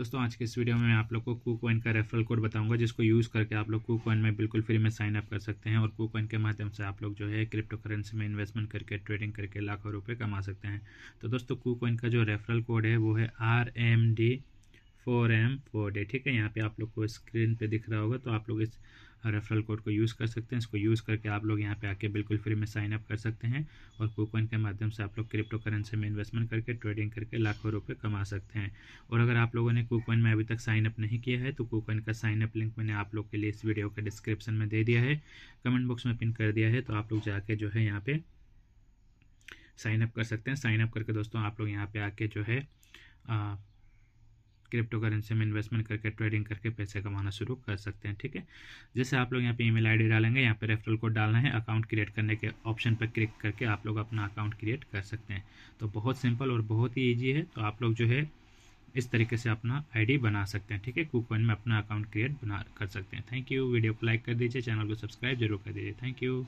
दोस्तों आज के इस वीडियो में मैं आप लोग को कू का रेफरल कोड बताऊंगा जिसको यूज़ करके आप लोग कू में बिल्कुल फ्री में साइन अप कर सकते हैं और कू के माध्यम से आप लोग जो है क्रिप्टो करेंसी में इन्वेस्टमेंट करके ट्रेडिंग करके लाखों रुपये कमा सकते हैं तो दोस्तों कू का जो रेफरल कोड है वो है R M D four M four D ठीक है यहाँ पे आप लोग को स्क्रीन पे दिख रहा होगा तो आप लोग इस रेफरल कोड को यूज़ कर सकते हैं इसको यूज़ करके आप लोग यहाँ पे आके बिल्कुल फ्री में साइन अप कर सकते हैं और कूपन के माध्यम से आप लोग क्रिप्टो करेंसी में इन्वेस्टमेंट करके ट्रेडिंग करके लाखों रुपये कमा सकते हैं और अगर आप लोगों ने कूपन में अभी तक साइन अप नहीं किया है तो कूपन का साइन अप लिंक मैंने आप लोग के लिए इस वीडियो के डिस्क्रिप्शन में दे दिया है कमेंट बॉक्स में पिन कर दिया है तो आप लोग जाके जो है यहाँ पर साइनअप कर सकते हैं साइन अप करके दोस्तों आप लोग यहाँ पर आके जो है क्रिप्टो करेंसी में इन्वेस्टमेंट करके ट्रेडिंग करके पैसे कमाना शुरू कर सकते हैं ठीक है जैसे आप लोग यहाँ पे ईमेल आईडी डालेंगे यहाँ पे रेफरल कोड डालना है अकाउंट क्रिएट करने के ऑप्शन पर क्लिक करके आप लोग अपना अकाउंट क्रिएट कर सकते हैं तो बहुत सिंपल और बहुत ही ईजी है तो आप लोग जो है इस तरीके से अपना आई बना सकते हैं ठीक है कूपन में अपना अकाउंट क्रिएट बना कर सकते हैं थैंक यू वीडियो को लाइक कर दीजिए चैनल को सब्सक्राइब जरूर कर दीजिए थैंक यू